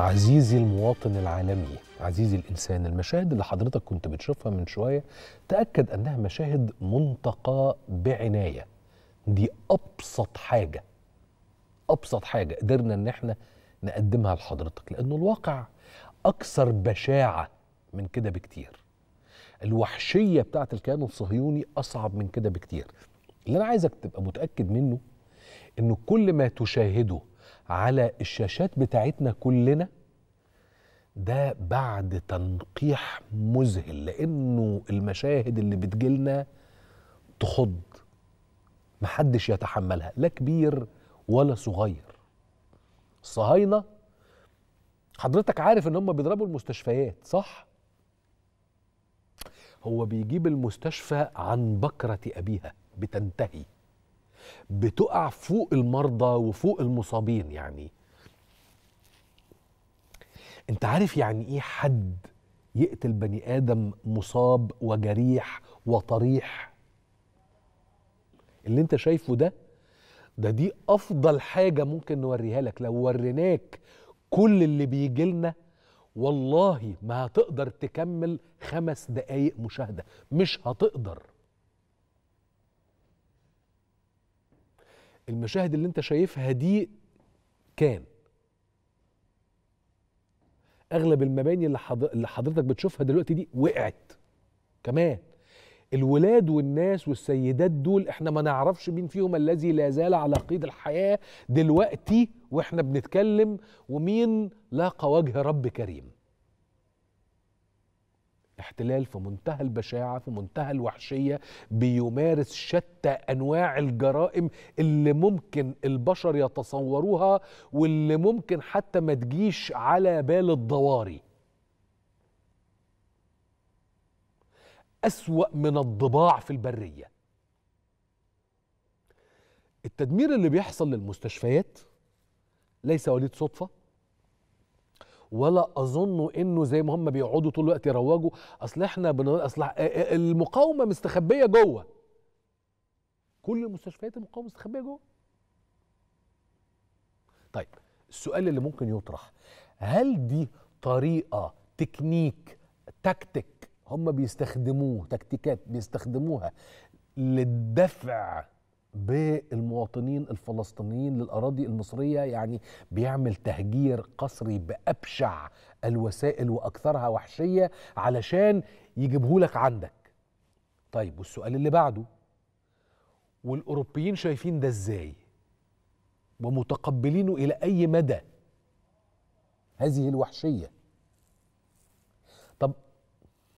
عزيزي المواطن العالمي عزيزي الإنسان المشاهد اللي حضرتك كنت بتشوفها من شوية تأكد أنها مشاهد منتقاة بعناية دي أبسط حاجة أبسط حاجة قدرنا أن احنا نقدمها لحضرتك لأنه الواقع أكثر بشاعة من كده بكتير الوحشية بتاعت الكيان الصهيوني أصعب من كده بكتير اللي أنا عايزك تبقى متأكد منه أنه كل ما تشاهده على الشاشات بتاعتنا كلنا ده بعد تنقيح مذهل لانه المشاهد اللي بتجيلنا تخض محدش يتحملها لا كبير ولا صغير الصهاينه حضرتك عارف ان هم بيضربوا المستشفيات صح هو بيجيب المستشفى عن بكره ابيها بتنتهي بتقع فوق المرضى وفوق المصابين يعني انت عارف يعني ايه حد يقتل بني ادم مصاب وجريح وطريح اللي انت شايفه ده ده دي افضل حاجه ممكن نوريها لك لو وريناك كل اللي بيجي لنا والله ما هتقدر تكمل خمس دقايق مشاهده مش هتقدر المشاهد اللي انت شايفها دي كان اغلب المباني اللي حضرتك بتشوفها دلوقتي دي وقعت كمان الولاد والناس والسيدات دول احنا ما نعرفش مين فيهم الذي لا زال على قيد الحياه دلوقتي واحنا بنتكلم ومين لاقى وجه رب كريم احتلال في منتهى البشاعة في منتهى الوحشية بيمارس شتى أنواع الجرائم اللي ممكن البشر يتصوروها واللي ممكن حتى ما تجيش على بال الضواري أسوأ من الضباع في البرية التدمير اللي بيحصل للمستشفيات ليس وليد صدفة ولا اظن انه زي ما هم بيقعدوا طول الوقت يروجوا اصل احنا بن... اصل المقاومه مستخبيه جوه كل المستشفيات المقاومه مستخبيه جوه طيب السؤال اللي ممكن يطرح هل دي طريقه تكنيك تكتيك هم بيستخدموه تكتيكات بيستخدموها للدفع بالمواطنين الفلسطينيين للاراضي المصريه يعني بيعمل تهجير قسري بابشع الوسائل واكثرها وحشيه علشان يجيبهولك عندك. طيب والسؤال اللي بعده والاوروبيين شايفين ده ازاي؟ ومتقبلينه الى اي مدى؟ هذه الوحشيه. طب